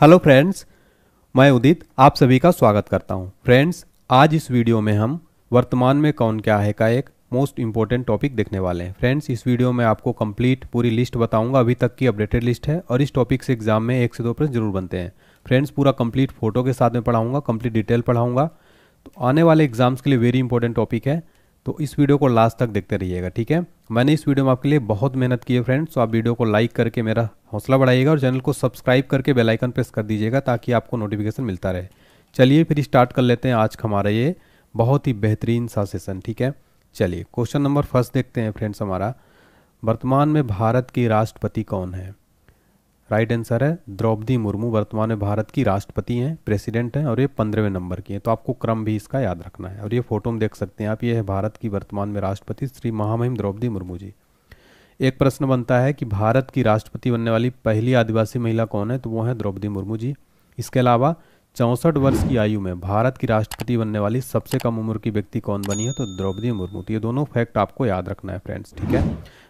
hello friends मैं उदित आप सभी का स्वागत करता हूं फ्रेंड्स आज इस वीडियो में हम वर्तमान में कौन क्या है का एक मोस्ट इंपॉर्टेंट टॉपिक देखने वाले हैं फ्रेंड्स इस वीडियो में आपको कंप्लीट पूरी लिस्ट बताऊंगा अभी तक की अपडेटेड लिस्ट है और इस टॉपिक से एग्जाम में एक से दो प्रश्न जरूर बनते हैं फ्रेंड्स पूरा कंप्लीट फोटो के साथ में पढ़ाऊंगा कंप्लीट डिटेल पढ़ाऊंगा तो आने वाले एग्जाम्स के लिए वेरी इंपॉर्टेंट टॉपिक है तो इस वीडियो को लास्ट तक देखते रहिएगा ठीक है मैंने इस वीडियो में आपके लिए बहुत मेहनत की है फ्रेंड्स तो आप वीडियो को लाइक करके मेरा हौसला बढ़ाइएगा और चैनल को सब्सक्राइब करके बेल आइकन प्रेस कर दीजिएगा ताकि आपको नोटिफिकेशन मिलता रहे चलिए फिर स्टार्ट कर लेते हैं आज हमारा ये बहुत ही बेहतरीन सा सेशन ठीक है चलिए क्वेश्चन नंबर फर्स्ट देखते हैं फ्रेंड्स हमारा वर्तमान में भारत की राष्ट्रपति कौन है राइट आंसर है द्रौपदी मुर्मू वर्तमान में भारत की राष्ट्रपति हैं प्रेसिडेंट हैं और ये पंद्रहवें नंबर की हैं तो आपको क्रम भी इसका याद रखना है और ये फोटो में देख सकते हैं आप ये है भारत की वर्तमान में राष्ट्रपति श्री महामहिम द्रौपदी मुर्मू जी एक प्रश्न बनता है कि भारत की राष्ट्रपति बनने वाली पहली आदिवासी महिला कौन है तो वो है द्रौपदी मुर्मू जी इसके अलावा चौंसठ वर्ष की आयु में भारत की राष्ट्रपति बनने वाली सबसे कम उम्र की व्यक्ति कौन बनी है तो द्रौपदी मुर्मू तो ये दोनों फैक्ट आपको याद रखना है फ्रेंड्स ठीक है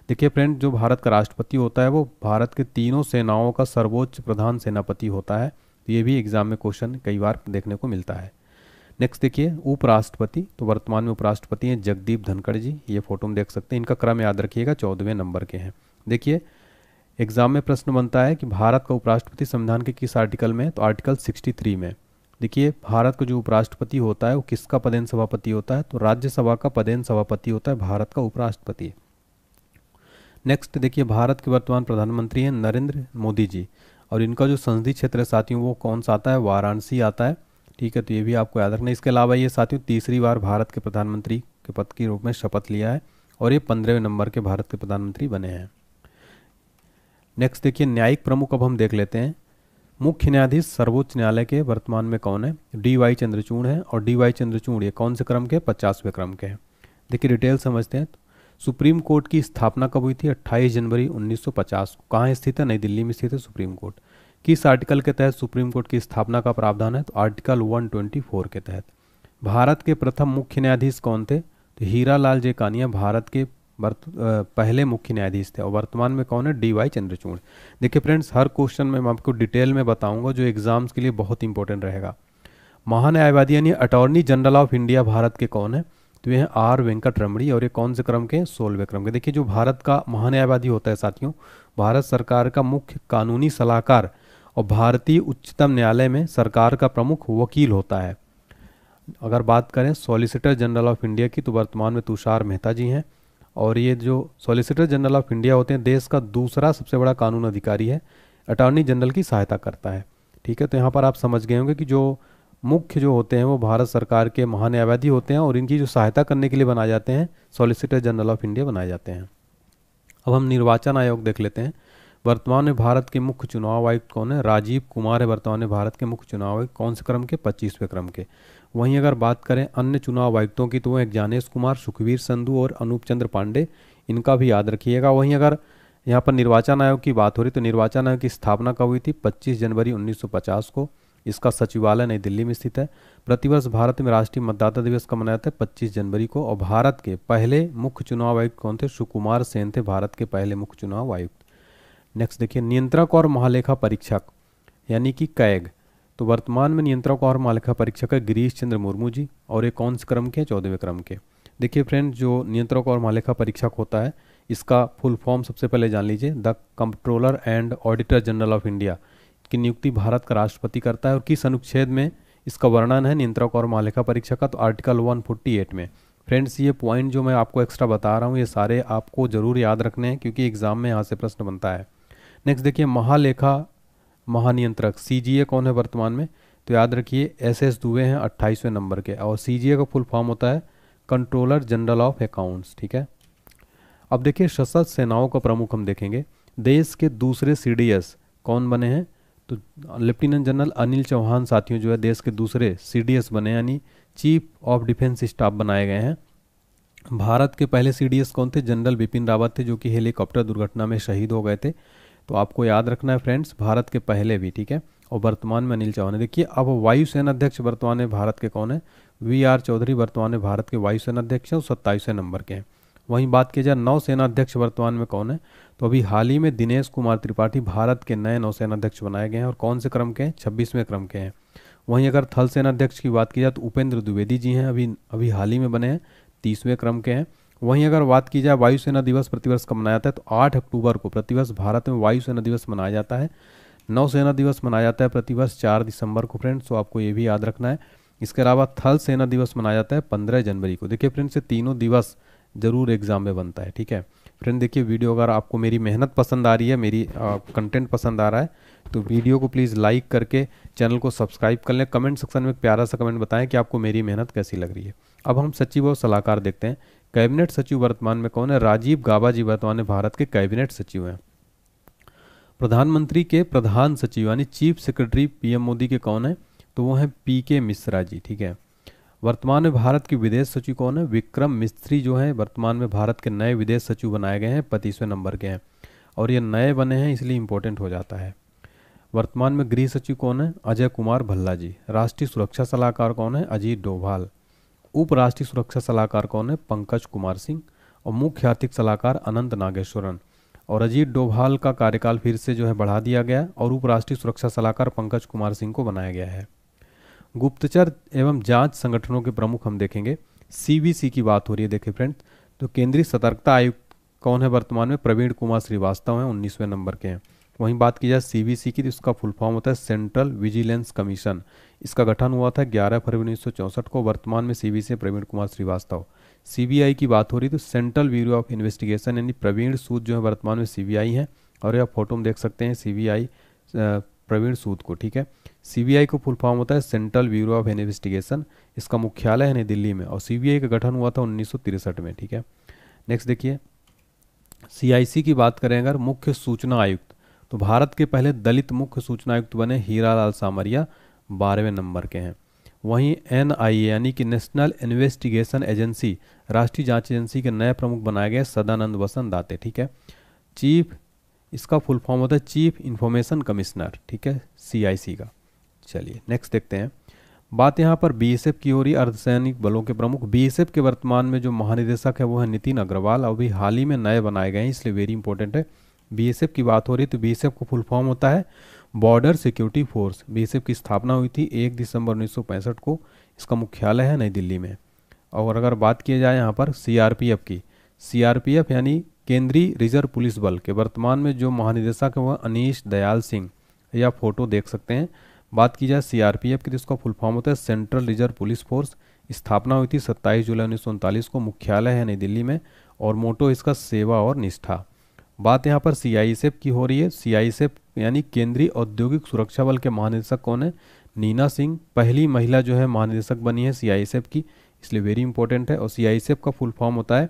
देखिए फ्रेंड जो भारत का राष्ट्रपति होता है वो भारत के तीनों सेनाओं का सर्वोच्च प्रधान सेनापति होता है तो ये भी एग्जाम में क्वेश्चन कई बार देखने को मिलता है नेक्स्ट देखिए उपराष्ट्रपति तो वर्तमान में उपराष्ट्रपति हैं जगदीप धनखड़ जी ये फोटो में देख सकते हैं इनका क्रम याद रखिएगा चौदहवें नंबर के हैं देखिए एग्जाम में प्रश्न बनता है कि भारत का उपराष्ट्रपति संविधान के किस आर्टिकल में तो आर्टिकल 63 में देखिए भारत का जो उपराष्ट्रपति होता है वो किसका पदेन सभापति होता है तो राज्यसभा का पदेन सभापति होता है भारत का उपराष्ट्रपति नेक्स्ट देखिए भारत के वर्तमान प्रधानमंत्री हैं नरेंद्र मोदी जी और इनका जो संसदीय क्षेत्र है साथियों वो कौन सा आता है वाराणसी आता है ठीक है तो ये भी आपको याद रखना इसके अलावा ये साथियों तीसरी बार भारत के प्रधानमंत्री के पद के रूप में शपथ लिया है और ये पंद्रहवें नंबर के भारत के प्रधानमंत्री बने हैं नेक्स्ट देखिए न्यायिक प्रमुख अब हम देख लेते हैं मुख्य न्यायाधीश सर्वोच्च न्यायालय के वर्तमान में कौन है डी वाई चंद्रचूड़ है और डी वाई चंद्रचूड़ ये कौन से क्रम के पचासवें क्रम के हैं देखिए डिटेल समझते हैं तो सुप्रीम कोर्ट की स्थापना कब हुई थी 28 जनवरी 1950 को कहाँ स्थित है नई दिल्ली में स्थित है सुप्रीम कोर्ट किस आर्टिकल के तहत सुप्रीम कोर्ट की स्थापना का प्रावधान है तो आर्टिकल 124 के तहत भारत के प्रथम मुख्य न्यायाधीश कौन थे तो हीरा लाल जेकानिया भारत के पहले मुख्य न्यायाधीश थे और वर्तमान में कौन है डी वाई चंद्रचूड़ देखिए फ्रेंड्स हर क्वेश्चन में मैं आपको डिटेल में बताऊंगा जो एग्जाम्स के लिए बहुत इंपॉर्टेंट रहेगा महान्यायवादी यानी अटॉर्नी जनरल ऑफ इंडिया भारत के कौन है तो ये हैं आर वेंकट रमणी और ये कौन से क्रम के सोलवे क्रम के देखिए जो भारत का महान्यायवादी होता है साथियों भारत सरकार का मुख्य कानूनी सलाहकार और भारतीय उच्चतम न्यायालय में सरकार का प्रमुख वकील होता है अगर बात करें सॉलिसिटर जनरल ऑफ इंडिया की तो वर्तमान में तुषार मेहता जी हैं और ये जो सॉलिसिटर जनरल ऑफ इंडिया होते हैं देश का दूसरा सबसे बड़ा कानून अधिकारी है अटॉर्नी जनरल की सहायता करता है ठीक है तो यहाँ पर आप समझ गए होंगे कि जो मुख्य जो होते हैं वो भारत सरकार के महान्यायवादी होते हैं और इनकी जो सहायता करने के लिए बनाए जाते हैं सॉलिसिटर जनरल ऑफ इंडिया बनाए जाते हैं अब हम निर्वाचन आयोग देख लेते हैं वर्तमान में भारत के मुख्य चुनाव आयुक्त कौन है राजीव कुमार है वर्तमान में भारत के मुख्य चुनाव आयुक्त कौन से क्रम के पच्चीसवें क्रम के वहीं अगर बात करें अन्य चुनाव आयुक्तों की तो वो ज्ञानेश कुमार सुखवीर संधु और अनूप चंद्र पांडे इनका भी याद रखिएगा वहीं अगर यहाँ पर निर्वाचन आयोग की बात हो रही तो निर्वाचन आयोग की स्थापना कब हुई थी 25 जनवरी 1950 को इसका सचिवालय नई दिल्ली में स्थित है प्रतिवर्ष भारत में राष्ट्रीय मतदाता दिवस का मनाया था 25 जनवरी को और भारत के पहले मुख्य चुनाव आयुक्त कौन थे सुकुमार सेन थे भारत के पहले मुख्य चुनाव आयुक्त नेक्स्ट देखिए नियंत्रक और महालेखा परीक्षक यानी कि कैग तो वर्तमान में नियंत्रक और मालिका परीक्षक है गिरीश चंद्र मुर्मू जी और ये कौन से क्रम के हैं चौदहवें क्रम के देखिए फ्रेंड जो नियंत्रक और मालिका परीक्षक होता है इसका फुल फॉर्म सबसे पहले जान लीजिए the controller and auditor general of India की नियुक्ति भारत का राष्ट्रपति करता है और किस अनुच्छेद में इसका वर्णन है नियंत्रक और मालिका परीक्षक का तो आर्टिकल 148 में फ्रेंड्स ये पॉइंट जो मैं आपको एक्स्ट्रा बता रहा हूँ ये सारे आपको जरूर याद रखने हैं क्योंकि एग्जाम में यहाँ से प्रश्न बनता है नेक्स्ट देखिए महालेखा महानियंत्रक सी कौन है वर्तमान में तो याद रखिए एस एस दुबे हैं अट्ठाईसवें नंबर के और सी का फुल फॉर्म होता है कंट्रोलर जनरल ऑफ अकाउंट्स ठीक है अब देखिए सशस्त्र सेनाओं का प्रमुख हम देखेंगे देश के दूसरे एस कौन बने हैं तो लेफ्टिनेंट जनरल अनिल चौहान साथियों जो है देश के दूसरे एस बने यानी चीफ ऑफ डिफेंस स्टाफ बनाए गए हैं भारत के पहले एस कौन थे जनरल बिपिन रावत थे जो कि हेलीकॉप्टर दुर्घटना में शहीद हो गए थे तो आपको याद रखना है फ्रेंड्स भारत के पहले भी ठीक है और वर्तमान में अनिल चौहान देखिए अब वायुसेना अध्यक्ष वर्तमान में भारत के कौन है वी आर चौधरी वर्तमान में भारत के वायुसेना अध्यक्ष हैं और सत्ताईसवें नंबर के हैं वहीं बात की जाए नौसेना अध्यक्ष वर्तमान में कौन है तो अभी हाल ही में दिनेश कुमार त्रिपाठी भारत के नए नौसेना अध्यक्ष बनाए गए हैं और कौन से क्रम के हैं छब्बीसवें क्रम के हैं वहीं अगर थल सेना अध्यक्ष की बात की जाए तो उपेंद्र द्विवेदी जी हैं अभी अभी हाल ही में बने हैं तीसवें क्रम के हैं वहीं अगर बात की जाए वायुसेना दिवस प्रतिवर्ष कब मनाया जाता है तो आठ अक्टूबर को प्रतिवर्ष भारत में वायुसेना दिवस मनाया जाता है नौसेना दिवस मनाया जाता है प्रतिवर्ष चार दिसंबर को फ्रेंड्स तो आपको ये भी याद रखना है इसके अलावा थल सेना दिवस मनाया जाता है पंद्रह जनवरी को देखिए फ्रेंड्स ये तीनों दिवस ज़रूर एग्जाम में बनता है ठीक है फ्रेंड देखिए वीडियो अगर आपको मेरी मेहनत पसंद आ रही है मेरी कंटेंट पसंद आ रहा है तो वीडियो को प्लीज़ लाइक करके चैनल को सब्सक्राइब कर लें कमेंट सेक्शन में प्यारा सा कमेंट बताएं कि आपको मेरी मेहनत कैसी लग रही है अब हम सचिव और सलाहकार देखते हैं कैबिनेट सचिव वर्तमान में कौन है राजीव गाबा जी वर्तमान में भारत के कैबिनेट सचिव हैं प्रधानमंत्री के प्रधान सचिव यानी चीफ सेक्रेटरी पीएम मोदी के कौन है तो वो हैं पी के मिश्रा जी ठीक है वर्तमान में भारत के विदेश सचिव कौन है विक्रम मिस्त्री जो हैं वर्तमान में भारत के नए विदेश सचिव बनाए गए हैं पच्चीसवें नंबर के हैं और ये नए बने हैं इसलिए इम्पोर्टेंट हो जाता है वर्तमान में गृह सचिव कौन है अजय कुमार भल्ला जी राष्ट्रीय सुरक्षा सलाहकार कौन है अजीत डोभाल उपराष्ट्रीय सुरक्षा सलाहकार कौन है पंकज कुमार सिंह और मुख्य आर्थिक सलाहकार अनंत नागेश्वरन और अजीत डोभाल का कार्यकाल फिर से जो है बढ़ा दिया गया और उपराष्ट्रीय सुरक्षा सलाहकार पंकज कुमार सिंह को बनाया गया है गुप्तचर एवं जांच संगठनों के प्रमुख हम देखेंगे सीबीसी की बात हो रही है देखिए फ्रेंड तो केंद्रीय सतर्कता आयुक्त कौन है वर्तमान में प्रवीण कुमार श्रीवास्तव हैं उन्नीसवें नंबर के हैं वहीं बात की जाए सीबीसी की तो इसका फुल फॉर्म होता है सेंट्रल विजिलेंस कमीशन इसका गठन हुआ था 11 फरवरी उन्नीस को वर्तमान में सीबीसी प्रवीण कुमार श्रीवास्तव सीबीआई की बात हो रही तो सेंट्रल ब्यूरो ऑफ इन्वेस्टिगेशन यानी प्रवीण सूद जो है वर्तमान में सीबीआई हैं और यह फोटो में देख सकते हैं सीबीआई प्रवीण सूद को ठीक है सीबीआई को फुल फॉर्म होता है सेंट्रल ब्यूरो ऑफ इन्वेस्टिगेशन इसका मुख्यालय है नई दिल्ली में और सीबीआई का गठन हुआ था उन्नीस में ठीक है नेक्स्ट देखिए सीआईसी की बात करें अगर मुख्य सूचना आयुक्त तो भारत के पहले दलित मुख्य सूचना आयुक्त बने लाल सामरिया बारहवें नंबर के हैं वहीं एन यानी कि नेशनल इन्वेस्टिगेशन एजेंसी राष्ट्रीय जांच एजेंसी के नए प्रमुख बनाए गए सदानंद वसंत दाते ठीक है चीफ इसका फुल फॉर्म होता है चीफ इन्फॉर्मेशन कमिश्नर ठीक है सीआईसी का चलिए नेक्स्ट देखते हैं बात यहाँ पर बीएसएफ की हो रही अर्धसैनिक बलों के प्रमुख बी के वर्तमान में जो महानिदेशक है वो है नितिन अग्रवाल अभी हाल ही में नए बनाए गए हैं इसलिए वेरी इंपॉर्टेंट है बीएसएफ की बात हो रही तो बीएसएफ का फुल फॉर्म होता है बॉर्डर सिक्योरिटी फोर्स बीएसएफ की स्थापना हुई थी एक दिसंबर उन्नीस को इसका मुख्यालय है नई दिल्ली में और अगर बात किया जाए यहाँ पर सीआरपीएफ की सीआरपीएफ यानी केंद्रीय रिजर्व पुलिस बल के वर्तमान में जो महानिदेशक हैं वह अनिश दयाल सिंह या फोटो देख सकते हैं बात की जाए एफ की तो इसका फुल फॉर्म होता है सेंट्रल रिजर्व पुलिस फोर्स स्थापना हुई थी 27 जुलाई उन्नीस को मुख्यालय है नई दिल्ली में और मोटो इसका सेवा और निष्ठा बात यहाँ पर सी आई की हो रही है सी आई यानी केंद्रीय औद्योगिक सुरक्षा बल के महानिदेशक कौन है नीना सिंह पहली महिला जो है महानिदेशक बनी है सी आई की इसलिए वेरी इंपॉर्टेंट है और सी आई का फुल फॉर्म होता है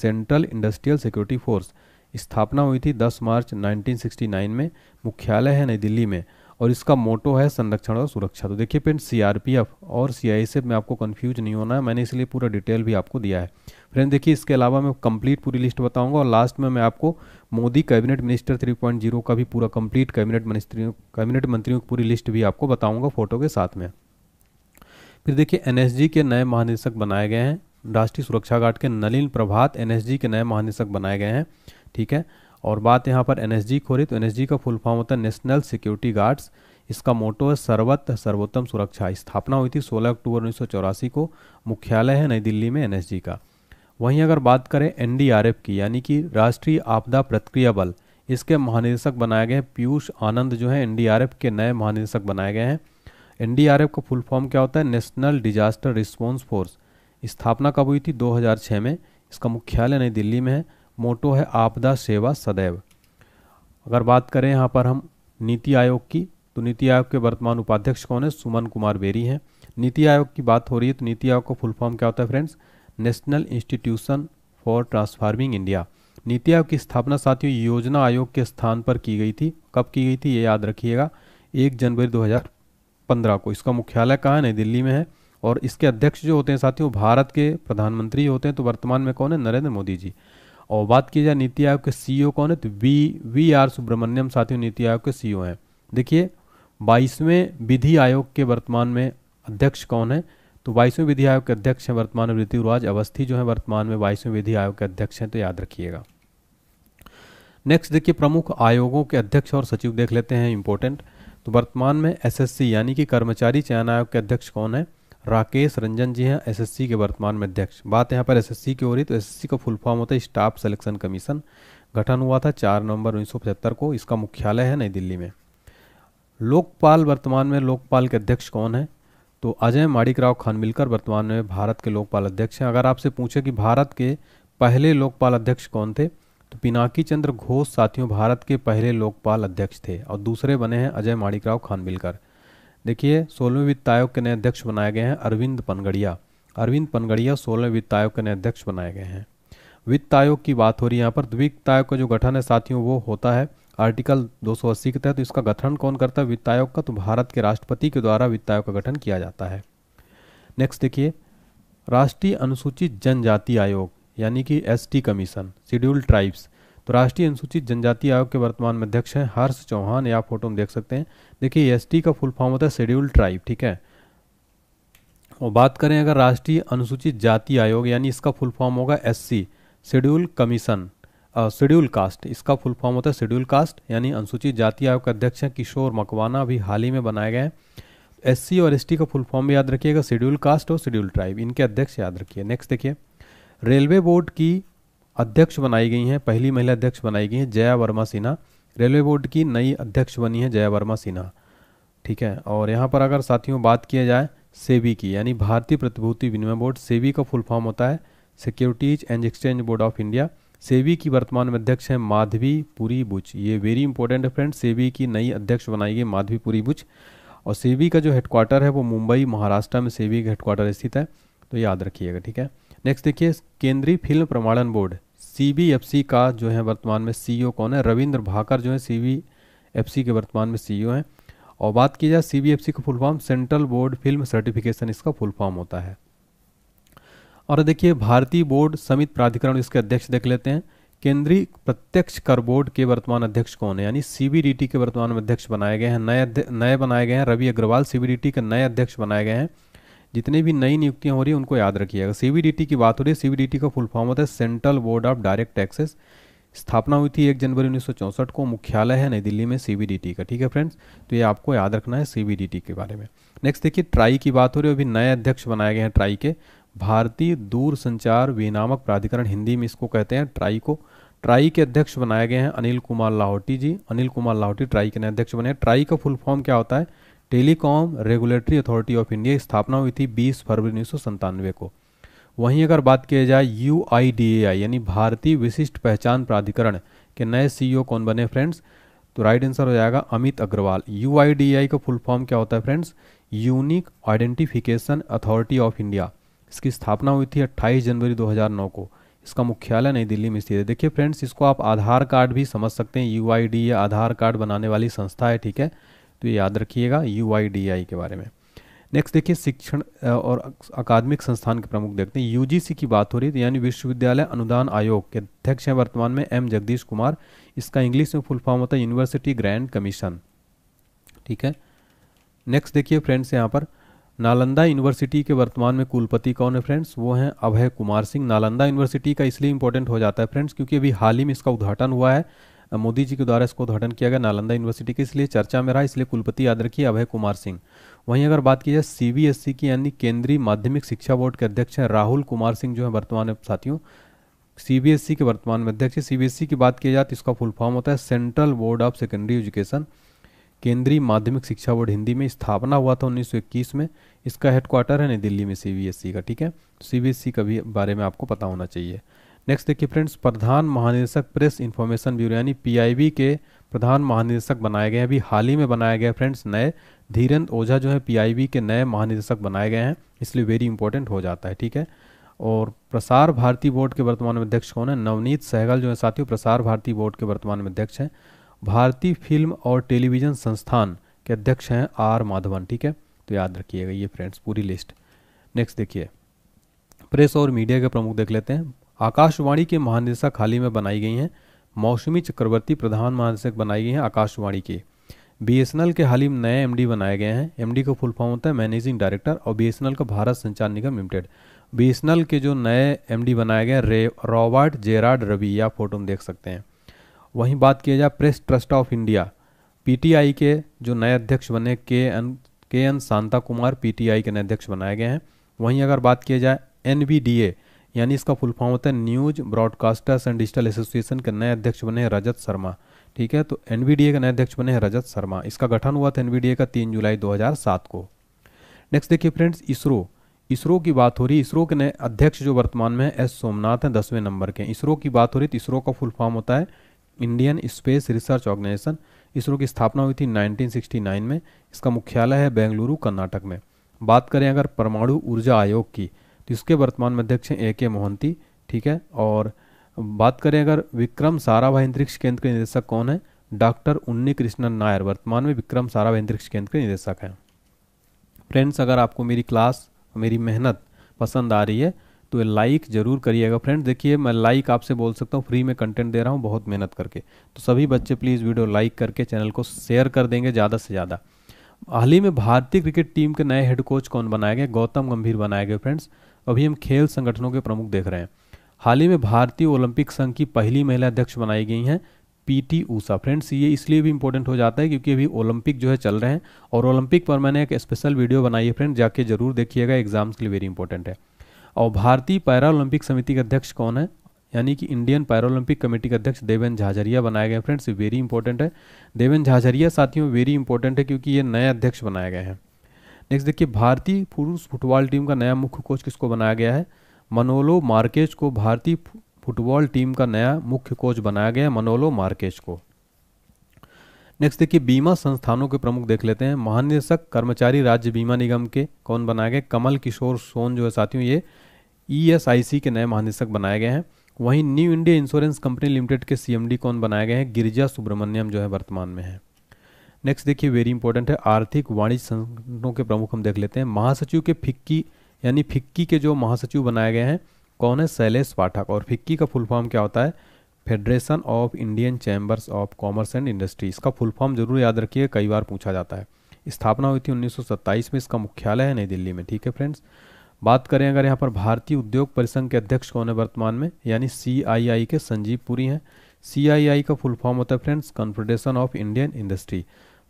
सेंट्रल इंडस्ट्रियल सिक्योरिटी फोर्स स्थापना हुई थी 10 मार्च 1969 में मुख्यालय है नई दिल्ली में और इसका मोटो है संरक्षण और सुरक्षा तो देखिए फ्रेंड सीआरपीएफ और सीआई से में आपको कन्फ्यूज नहीं होना है मैंने इसलिए पूरा डिटेल भी आपको दिया है फ्रेंड देखिए इसके अलावा मैं कंप्लीट पूरी लिस्ट बताऊंगा और लास्ट में मैं आपको मोदी कैबिनेट मिनिस्टर 3.0 का भी पूरा कंप्लीट कैबिनेट मिनिस्ट्रियों कैबिनेट मंत्रियों की पूरी लिस्ट भी आपको बताऊंगा फोटो के साथ में फिर देखिए एनएसजी के नए महानिदेशक बनाए गए हैं राष्ट्रीय सुरक्षा गार्ड के नलिन प्रभात एन के नए महानिदेशक बनाए गए हैं ठीक है और बात यहाँ पर एन को रही तो जी का फुल फॉर्म होता है नेशनल सिक्योरिटी गार्ड्स इसका मोटो है सर्वत सर्वोत्तम सुरक्षा स्थापना हुई थी 16 अक्टूबर उन्नीस को मुख्यालय है नई दिल्ली में एनएसजी का वहीं अगर बात करें एनडीआरएफ की यानी कि राष्ट्रीय आपदा प्रतिक्रिया बल इसके महानिदेशक बनाए गए पीयूष आनंद जो है एनडीआरएफ के नए महानिदेशक बनाए गए हैं एनडीआरएफ का फुल फॉर्म क्या होता है नेशनल डिजास्टर रिस्पॉन्स फोर्स स्थापना कब हुई थी 2006 में इसका मुख्यालय नई दिल्ली में है मोटो है आपदा सेवा सदैव अगर बात करें यहाँ पर हम नीति आयोग की तो नीति आयोग के वर्तमान उपाध्यक्ष कौन है सुमन कुमार बेरी हैं नीति आयोग की बात हो रही है तो नीति आयोग का फुल फॉर्म क्या होता है friends national institution for transforming India NITI Aayog की स्थापना साथियों योजना आयोग के स्थान पर की गई थी कब की गई थी ये याद रखिएगा एक जनवरी 2015 को इसका मुख्यालय कहाँ है नई दिल्ली में है और इसके अध्यक्ष जो होते हैं साथियों भारत के प्रधानमंत्री होते हैं तो वर्तमान में कौन है नरेंद्र मोदी जी और बात की जाए नीति आयोग के सीईओ e कौन है तो वी वी आर सुब्रमण्यम साथियों नीति आयोग के सीईओ e हैं देखिए बाईसवें विधि आयोग के वर्तमान में अध्यक्ष कौन है तो बाईसवें विधि आयोग के अध्यक्ष हैं वर्तमान में ऋतुराज अवस्थी जो है वर्तमान में बाईसवें विधि आयोग के अध्यक्ष हैं तो याद रखिएगा नेक्स्ट देखिए प्रमुख आयोगों के अध्यक्ष और सचिव देख लेते हैं इंपॉर्टेंट तो वर्तमान में एसएससी यानी कि कर्मचारी चयन आयोग के अध्यक्ष कौन है राकेश रंजन जी हैं एसएससी के वर्तमान में अध्यक्ष बात यहाँ पर एसएससी की हो रही तो एसएससी का फुल फॉर्म होता है स्टाफ सिलेक्शन कमीशन गठन हुआ था चार नवंबर उन्नीस को इसका मुख्यालय है नई दिल्ली में लोकपाल वर्तमान में लोकपाल के अध्यक्ष कौन है तो अजय माणिक राव खानविलकर वर्तमान में भारत के लोकपाल अध्यक्ष हैं अगर आपसे पूछे कि भारत के पहले लोकपाल अध्यक्ष कौन थे तो पिनाकी चंद्र घोष साथियों भारत के पहले लोकपाल अध्यक्ष थे और दूसरे बने हैं अजय माणिक राव खानविलकर देखिए सोलहवें वित्त आयोग के नए अध्यक्ष बनाए गए हैं अरविंद पनगड़िया अरविंद पनगड़िया सोलहवें वित्त आयोग के नए अध्यक्ष बनाए गए हैं वित्त आयोग की बात हो रही है यहाँ पर वित्त आयोग का जो गठन है साथियों वो होता है आर्टिकल 280 के तहत तो इसका गठन कौन करता है वित्त आयोग का तो भारत के राष्ट्रपति के द्वारा वित्त आयोग का गठन किया जाता है नेक्स्ट देखिए राष्ट्रीय अनुसूचित जनजाति आयोग यानी कि एसटी कमीशन शेड्यूल्ड ट्राइब्स तो राष्ट्रीय अनुसूचित जनजाति आयोग के वर्तमान अध्यक्ष हैं हर्ष चौहान या फोटो में देख सकते हैं देखिए एस का फुल फॉर्म होता है शेड्यूल ट्राइब ठीक है और बात करें अगर राष्ट्रीय अनुसूचित जाति आयोग यानी इसका फुल फॉर्म होगा S C schedule commission schedule caste इसका फुल फॉर्म होता है शेड्यूल कास्ट यानी अनुसूचित जाति आयोग के अध्यक्ष हैं किशोर मकवाना अभी हाल ही में बनाए गए हैं एस और एस का फुल फॉर्म भी याद रखिएगा शेड्यूल कास्ट और शेड्यूल ट्राइब इनके अध्यक्ष याद रखिए नेक्स्ट देखिए रेलवे बोर्ड की अध्यक्ष बनाई गई हैं पहली महिला अध्यक्ष बनाई गई हैं जया वर्मा सिन्हा रेलवे बोर्ड की नई अध्यक्ष बनी है जया वर्मा सिन्हा ठीक है और यहाँ पर अगर साथियों बात किया जाए सेबी की यानी भारतीय प्रतिभूति विनिमय बोर्ड सेबी का फुल फॉर्म होता है securities and exchange board of India SEBI की वर्तमान में अध्यक्ष हैं माधवी पुरी बुच ये वेरी इंपॉर्टेंट है फ्रेंड सेबी की नई अध्यक्ष बनाई गई माधवी पुरी बुच और सेबी का जो हेडक्वार्टर है वो मुंबई महाराष्ट्र में सेबी का हेडक्वार्टर स्थित है तो याद रखिएगा ठीक है नेक्स्ट देखिए केंद्रीय फिल्म प्रमाणन बोर्ड सी का जो है वर्तमान में सी e कौन है रविंद्र भाकर जो है सी के वर्तमान में सी e हैं और बात की जाए सी का full form central board film certification इसका फुल फॉर्म होता है और देखिए भारतीय बोर्ड समित प्राधिकरण इसके अध्यक्ष देख लेते हैं केंद्रीय प्रत्यक्ष कर बोर्ड के वर्तमान अध्यक्ष कौन है यानी सीबीडीटी के वर्तमान अध्यक्ष बनाए गए हैं नए नए बनाए गए हैं रवि अग्रवाल सीबीडीटी के नए अध्यक्ष बनाए गए हैं जितने भी नई नियुक्तियाँ हो रही है उनको याद रखिएगा सीबीडीटी की बात हो रही है सीबीडीटी का फुल फॉर्म होता है central board of direct taxes स्थापना हुई थी एक जनवरी उन्नीस को मुख्यालय है नई दिल्ली में सीबीडीटी का ठीक है फ्रेंड्स तो ये आपको याद रखना है सीबीडीटी के बारे में नेक्स्ट देखिए ट्राई की बात हो रही है अभी नए अध्यक्ष बनाए गए हैं ट्राई के भारतीय दूर संचार विनामक प्राधिकरण हिंदी में इसको कहते हैं ट्राई को ट्राई के अध्यक्ष बनाए गए हैं अनिल कुमार लाहौटी जी अनिल कुमार लाहौटी ट्राई के नए अध्यक्ष बने ट्राई का फुल फॉर्म क्या होता है telecom regulatory authority of India की स्थापना हुई थी 20 फरवरी उन्नीस को वहीं अगर बात किया जाए यू यानी भारतीय विशिष्ट पहचान प्राधिकरण के नए सीईओ e कौन बने फ्रेंड्स तो राइट आंसर हो जाएगा अमित अग्रवाल यू का फुल फॉर्म क्या होता है friends unique identification authority of India इसकी स्थापना हुई थी 28 जनवरी 2009 को इसका मुख्यालय नई दिल्ली में स्थित है देखिए फ्रेंड्स इसको आप आधार कार्ड भी समझ सकते हैं यू या आधार कार्ड बनाने वाली संस्था है ठीक है तो ये याद रखिएगा यू के बारे में नेक्स्ट देखिए शिक्षण और अकादमिक संस्थान के प्रमुख देखते हैं यूजीसी की बात हो रही है तो यानी विश्वविद्यालय अनुदान आयोग के अध्यक्ष हैं वर्तमान में एम जगदीश कुमार इसका इंग्लिश में फुल फॉर्म होता है यूनिवर्सिटी ग्रैंड कमीशन ठीक है नेक्स्ट देखिए फ्रेंड्स यहाँ पर नालंदा यूनिवर्सिटी के वर्तमान में कुलपति कौन है फ्रेंड्स वो हैं अभय कुमार सिंह नालंदा यूनिवर्सिटी का इसलिए इंपॉर्टेंट हो जाता है फ्रेंड्स क्योंकि अभी हाल ही में इसका उद्घाटन हुआ है मोदी जी के द्वारा इसको उद्घाटन किया गया नालंदा यूनिवर्सिटी के इसलिए चर्चा में रहा इसलिए कुलपति याद रखिए अभय कुमार सिंह वहीं अगर बात की जाए सीबीएसई e की यानी केंद्रीय माध्यमिक शिक्षा बोर्ड के अध्यक्ष हैं राहुल कुमार सिंह जो है वर्तमान साथियों सीबीएसई e के वर्तमान में अध्यक्ष सीबीएसई e की बात की जाए तो इसका फुल फॉर्म होता है central board of secondary education केंद्रीय माध्यमिक शिक्षा बोर्ड हिंदी में स्थापना हुआ था 1921 में इसका हेडक्वार्टर है नई दिल्ली में सीबीएसई का ठीक है सीबीएसई का भी बारे में आपको पता होना चाहिए नेक्स्ट देखिए फ्रेंड्स प्रधान महानिदेशक प्रेस इन्फॉर्मेशन ब्यूरो यानी पीआईबी के प्रधान महानिदेशक बनाए गए हैं अभी हाल ही में बनाए गए फ्रेंड्स नए धीरेन्द्र ओझा जो है पीआईबी के नए महानिदेशक बनाए गए हैं इसलिए वेरी इंपॉर्टेंट हो जाता है ठीक है और प्रसार भारती बोर्ड के वर्तमान अध्यक्ष कौन है नवनीत सहगल जो है साथियों प्रसार भारती बोर्ड के वर्तमान अध्यक्ष हैं भारतीय फिल्म और टेलीविजन संस्थान के अध्यक्ष हैं आर माधवन ठीक है तो याद रखिएगा ये फ्रेंड्स पूरी लिस्ट नेक्स्ट देखिए प्रेस और मीडिया के प्रमुख देख लेते हैं आकाशवाणी के महानिदेशक हाल ही में बनाई गई हैं मौसमी चक्रवर्ती प्रधान महानिदेशक बनाई गई हैं आकाशवाणी के बीएसएनएल के हाल ही में नए एमडी बनाए गए हैं एमडी का फुल फॉर्म होता है मैनेजिंग डायरेक्टर और बीएसएनएल का भारत संचार निगम लिमिटेड बीएसएनएल के जो नए एमडी बनाए गए हैं रे रॉबर्ट जेराड रवि या फोटो में देख सकते हैं वहीं बात किया जाए press trust of India PTI के जो नए अध्यक्ष बने के एन के एन शांता कुमार पीटीआई के नए अध्यक्ष बनाए गए हैं वहीं अगर बात किया जाए एन यानी इसका फुल फॉर्म होता है news broadcasters and digital association के नए अध्यक्ष बने हैं रजत शर्मा ठीक है तो एन के नए अध्यक्ष बने हैं रजत शर्मा इसका गठन हुआ था एन का तीन जुलाई सात को नेक्स्ट देखिए फ्रेंड्स इसरो इसरो की बात हो रही है इसरो के नए अध्यक्ष जो वर्तमान में है एस सोमनाथ हैं दसवें नंबर के इसरो की बात हो रही तो इसरो का फुल फॉर्म होता है Indian space research organisation ISRO की स्थापना हुई थी 1969 में इसका मुख्यालय है बेंगलुरु कर्नाटक में बात करें अगर परमाणु ऊर्जा आयोग की जिसके वर्तमान में अध्यक्ष हैं ए के मोहंती ठीक है और बात करें अगर विक्रम साराभाई अंतरिक्ष केंद्र के निदेशक कौन है डॉक्टर उन्नी कृष्णन नायर वर्तमान में विक्रम साराभाई अंतरिक्ष केंद्र के निदेशक हैं फ्रेंड्स अगर आपको मेरी क्लास मेरी मेहनत पसंद आ रही है तो लाइक ज़रूर करिएगा फ्रेंड्स देखिए मैं लाइक आपसे बोल सकता हूँ फ्री में कंटेंट दे रहा हूँ बहुत मेहनत करके तो सभी बच्चे प्लीज़ वीडियो लाइक करके चैनल को शेयर कर देंगे ज़्यादा से ज़्यादा हाल ही में भारतीय क्रिकेट टीम के नए हेड कोच कौन बनाए गए गौतम गंभीर बनाए गए फ्रेंड्स अभी हम खेल संगठनों के प्रमुख देख रहे हैं हाल ही में भारतीय ओलंपिक संघ की पहली महिला अध्यक्ष बनाई गई हैं पीटी ऊषा फ्रेंड्स ये इसलिए भी इंपॉर्टेंट हो जाता है क्योंकि अभी ओलंपिक जो है चल रहे हैं और ओलंपिक पर मैंने एक स्पेशल वीडियो बनाई है फ्रेंड जाके जरूर देखिएगा एग्जाम्स के लिए वेरी इंपॉर्टेंट है और भारतीय पैरा ओलंपिक समिति के अध्यक्ष कौन है यानी कि इंडियन ओलंपिक कमेटी के अध्यक्ष देवेन झाझरिया बनाए गए फ्रेंड्स वेरी इंपॉर्टेंट है देवेन झाझरिया साथियों वेरी इंपॉर्टेंट है क्योंकि ये नए अध्यक्ष बनाए गए हैं नेक्स्ट देखिए भारतीय पुरुष फुटबॉल टीम का नया मुख्य कोच किसको बनाया गया है मनोलो मार्केज को भारतीय फुटबॉल टीम का नया मुख्य कोच बनाया गया है मनोलो मार्केज को नेक्स्ट देखिए बीमा संस्थानों के प्रमुख देख लेते हैं महानिदेशक कर्मचारी राज्य बीमा निगम के कौन बनाए गए कमल किशोर सोन जो है साथियों ये ई e के नए महानिदेशक बनाए गए हैं वहीं new India insurance company limited के सीएमडी कौन बनाए गए हैं गिरिजा सुब्रमण्यम जो है वर्तमान में है नेक्स्ट देखिए वेरी इंपॉर्टेंट है आर्थिक वाणिज्य संगठनों के प्रमुख हम देख लेते हैं महासचिव के फिक्की यानी फिक्की के जो महासचिव बनाए गए हैं कौन है शैलेश पाठक और फिक्की का फुल फॉर्म क्या होता है federation of Indian chambers of commerce and industry इसका फुल फॉर्म जरूर याद रखिए कई बार पूछा जाता है स्थापना हुई थी उन्नीस में इसका मुख्यालय है नई दिल्ली में ठीक है फ्रेंड्स बात करें अगर यहाँ पर भारतीय उद्योग परिसंघ के अध्यक्ष कौन है वर्तमान में यानी सी के संजीव पुरी हैं सी का फुल फॉर्म होता है friends confederation of Indian industry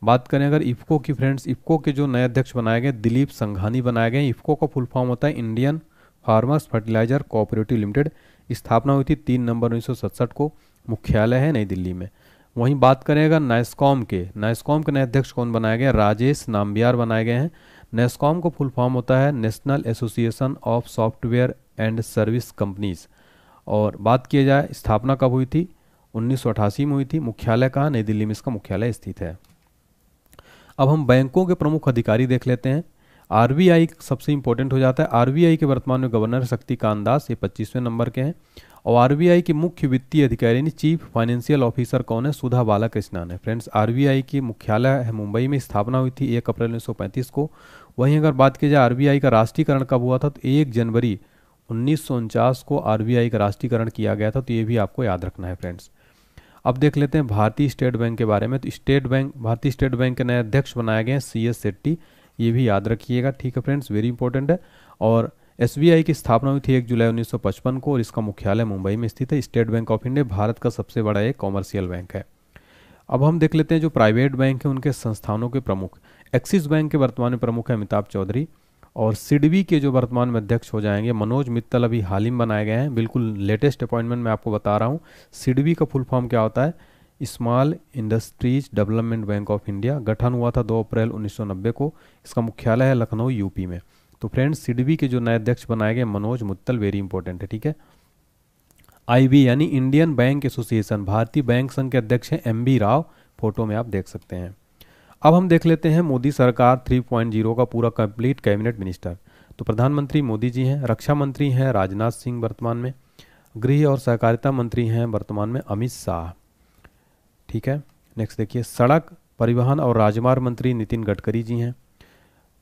बात करें अगर इफ्को की फ्रेंड्स इफ्को के जो नए अध्यक्ष बनाए गए दिलीप संघानी बनाए गए इफ्को का फुल फॉर्म होता है Indian farmers fertiliser cooperative limited स्थापना हुई थी तीन नंबर उन्नीस को मुख्यालय है नई दिल्ली में वहीं बात करें अगर नाइस्कॉम के नाइस्कॉम के नए अध्यक्ष कौन बनाए गए राजेश नाम्बियार बनाए गए हैं नेस्कॉम का फुल फॉर्म होता है national association of software and service companies और बात किया जाए स्थापना कब हुई थी उन्नीस में हुई थी मुख्यालय कहाँ नई दिल्ली में इसका मुख्यालय स्थित है अब हम बैंकों के प्रमुख अधिकारी देख लेते हैं आरबीआई सबसे इंपॉर्टेंट हो जाता है आरबीआई के वर्तमान में गवर्नर शक्तिकांत दास ये पच्चीसवें नंबर के हैं और आरबीआई के मुख्य वित्तीय अधिकारी चीफ फाइनेंशियल ऑफिसर कौन है सुधा बालाकृष्णन है फ्रेंड्स आरबीआई की मुख्यालय है मुंबई में स्थापना हुई थी एक अप्रैल उन्नीस को वहीं अगर बात की जाए आरबीआई का राष्ट्रीयकरण कब हुआ था तो एक जनवरी उन्नीस को आरबीआई का राष्ट्रीयकरण किया गया था तो ये भी आपको याद रखना है फ्रेंड्स अब देख लेते हैं भारतीय स्टेट बैंक के बारे में तो स्टेट बैंक भारतीय स्टेट बैंक के नए अध्यक्ष बनाए गए हैं सी एस शेट्टी ये भी याद रखिएगा ठीक है फ्रेंड्स वेरी इंपॉर्टेंट है और एस की स्थापना हुई थी एक जुलाई 1955 को और इसका मुख्यालय मुंबई में स्थित है स्टेट बैंक ऑफ इंडिया भारत का सबसे बड़ा एक कॉमर्शियल बैंक है अब हम देख लेते हैं जो प्राइवेट बैंक है उनके संस्थानों के प्रमुख एक्सिस बैंक के वर्तमान में प्रमुख है अमिताभ चौधरी और सिडवी के जो वर्तमान में अध्यक्ष हो जाएंगे मनोज मित्तल अभी हाल ही में बनाए गए हैं बिल्कुल लेटेस्ट अपॉइंटमेंट मैं आपको बता रहा हूँ सिडबी का फुल फॉर्म क्या होता है small industries development bank of India गठन हुआ था 2 अप्रैल 1990 को इसका मुख्यालय है लखनऊ यूपी में तो फ्रेंड्स सिडबी के जो नए अध्यक्ष बनाए गए मनोज मित्तल वेरी इंपॉर्टेंट है ठीक है आई यानी इंडियन बैंक एसोसिएशन भारतीय बैंक संघ के अध्यक्ष हैं एम राव फोटो में आप देख सकते हैं अब हम देख लेते हैं मोदी सरकार 3.0 का पूरा कंप्लीट कैबिनेट मिनिस्टर तो प्रधानमंत्री मोदी जी हैं रक्षा मंत्री हैं राजनाथ सिंह वर्तमान में गृह और सहकारिता मंत्री हैं वर्तमान में अमित शाह ठीक है नेक्स्ट देखिए सड़क परिवहन और राजमार्ग मंत्री नितिन गडकरी जी हैं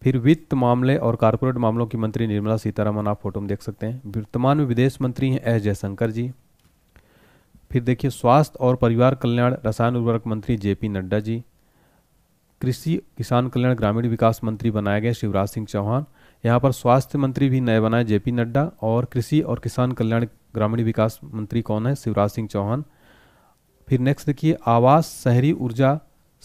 फिर वित्त मामले और कारपोरेट मामलों की मंत्री निर्मला सीतारामन आप फोटो में देख सकते हैं वर्तमान में विदेश मंत्री हैं एस जयशंकर जी फिर देखिए स्वास्थ्य और परिवार कल्याण रसायन उर्वरक मंत्री जेपी नड्डा जी कृषि किसान कल्याण ग्रामीण विकास मंत्री बनाए गए शिवराज सिंह चौहान यहाँ पर स्वास्थ्य मंत्री भी नए बनाए जेपी नड्डा और कृषि और किसान कल्याण ग्रामीण विकास मंत्री कौन है शिवराज सिंह चौहान फिर नेक्स्ट देखिए आवास शहरी ऊर्जा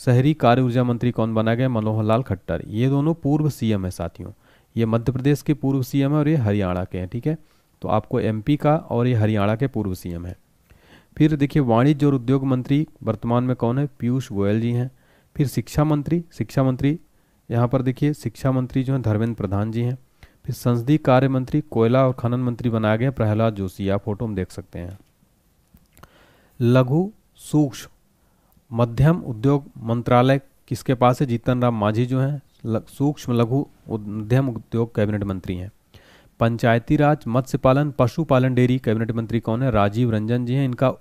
शहरी कार्य ऊर्जा मंत्री कौन बनाए गए मनोहर लाल खट्टर ये दोनों पूर्व सीएम है साथियों ये मध्य प्रदेश के पूर्व सीएम है और ये हरियाणा के हैं ठीक है तो आपको एमपी का और ये हरियाणा के पूर्व सीएम है फिर देखिए वाणिज्य और उद्योग मंत्री वर्तमान में कौन है पीयूष गोयल जी हैं फिर शिक्षा मंत्री शिक्षा मंत्री यहाँ पर देखिए शिक्षा मंत्री जो हैं धर्मेंद्र प्रधान जी हैं फिर संसदीय कार्य मंत्री कोयला और खनन मंत्री बनाए गए प्रहलाद जोशी आप फोटो में देख सकते हैं लघु सूक्ष्म मध्यम उद्योग मंत्रालय किसके पास है जीतन राम मांझी जो हैं सूक्ष्म लघु मध्यम उद्योग कैबिनेट मंत्री हैं पंचायती राज मत्स्य पालन पशुपालन डेयरी कैबिनेट मंत्री कौन है राजीव रंजन जी हैं इनका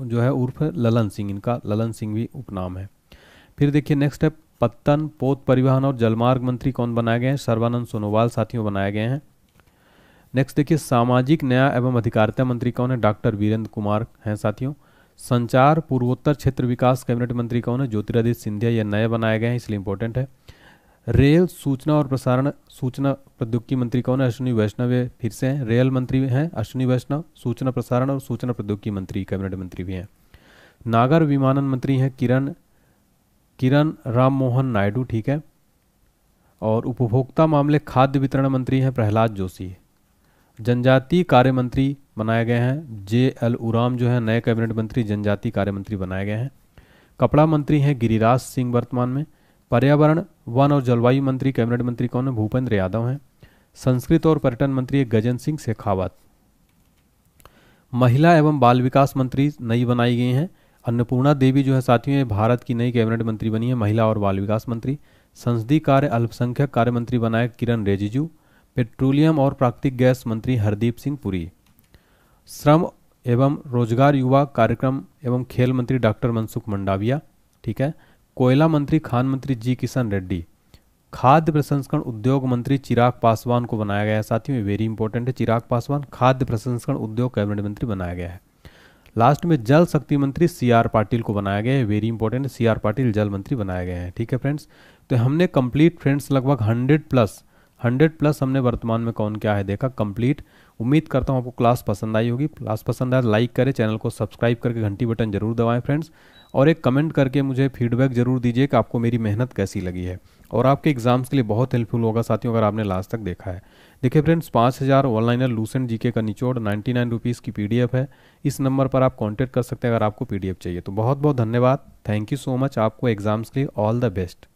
जो है उर्फ ललन सिंह इनका ललन सिंह भी उपनाम है फिर देखिए नेक्स्ट है पत्तन पोत परिवहन और जलमार्ग मंत्री कौन बनाए गए हैं सर्वानंद सोनोवाल साथियों बनाए गए हैं नेक्स्ट देखिए सामाजिक न्याय एवं अधिकारिता मंत्री कौन है डॉक्टर वीरेंद्र कुमार हैं साथियों संचार पूर्वोत्तर क्षेत्र विकास कैबिनेट मंत्री कौन है ज्योतिरादित्य सिंधिया ये नए बनाए गए हैं इसलिए इंपॉर्टेंट है रेल सूचना और प्रसारण सूचना प्रौद्योगिकी मंत्री कौन है अश्विनी वैष्णव फिर से हैं रेल मंत्री हैं अश्विनी वैष्णव सूचना प्रसारण और सूचना प्रौद्योगिकी मंत्री कैबिनेट मंत्री भी हैं नागर विमानन मंत्री हैं किरण किरण राम मोहन नायडू ठीक है और उपभोक्ता मामले खाद्य वितरण मंत्री हैं प्रहलाद जोशी जनजातीय कार्य मंत्री बनाए गए हैं जे एल उराम जो है नए कैबिनेट मंत्री जनजातीय कार्य मंत्री बनाए गए हैं कपड़ा मंत्री हैं गिरिराज सिंह वर्तमान में पर्यावरण वन और जलवायु मंत्री कैबिनेट मंत्री कौन है भूपेंद्र यादव हैं संस्कृत और पर्यटन मंत्री गजन सिंह शेखावत महिला एवं बाल विकास मंत्री नई बनाई गई हैं अन्नपूर्णा देवी जो है साथियों भारत की नई कैबिनेट मंत्री बनी है महिला और बाल विकास मंत्री संसदीय कार्य अल्पसंख्यक कार्य मंत्री बनाए किरण रिजिजू पेट्रोलियम और प्राकृतिक गैस मंत्री हरदीप सिंह पुरी श्रम एवं रोजगार युवा कार्यक्रम एवं खेल मंत्री डॉक्टर मनसुख मंडाविया ठीक है कोयला मंत्री खान मंत्री जी किशन रेड्डी खाद्य प्रसंस्करण उद्योग मंत्री चिराग पासवान को बनाया गया है साथियों वेरी इंपॉर्टेंट है चिराग पासवान खाद्य प्रसंस्करण उद्योग कैबिनेट मंत्री बनाया गया है लास्ट में जल शक्ति मंत्री सी आर पाटिल को बनाया गया है very important C R Patil जल मंत्री बनाए गए हैं ठीक है फ्रेंड्स तो हमने कंप्लीट फ्रेंड्स लगभग हंड्रेड प्लस हंड्रेड प्लस हमने वर्तमान में कौन क्या है देखा कंप्लीट उम्मीद करता हूँ आपको क्लास पसंद आई होगी क्लास पसंद आए लाइक करें चैनल को सब्सक्राइब करके घंटी बटन जरूर दबाएं फ्रेंड्स और एक कमेंट करके मुझे फीडबैक जरूर दीजिए कि आपको मेरी मेहनत कैसी लगी है और आपके एग्जाम्स के लिए बहुत हेल्पफुल होगा साथियों अगर आपने लास्ट तक देखा है देखिए फ्रेंड्स पाँच हज़ार ऑनलाइनर लूसेंट जी के का निचोड़ नाइन्टी नाइन रुपीज़ की पी है इस नंबर पर आप कॉन्टैक्ट कर सकते हैं अगर आपको पीडीएफ चाहिए तो बहुत बहुत धन्यवाद थैंक यू सो मच आपको एग्ज़ाम्स के लिए ऑल द बेस्ट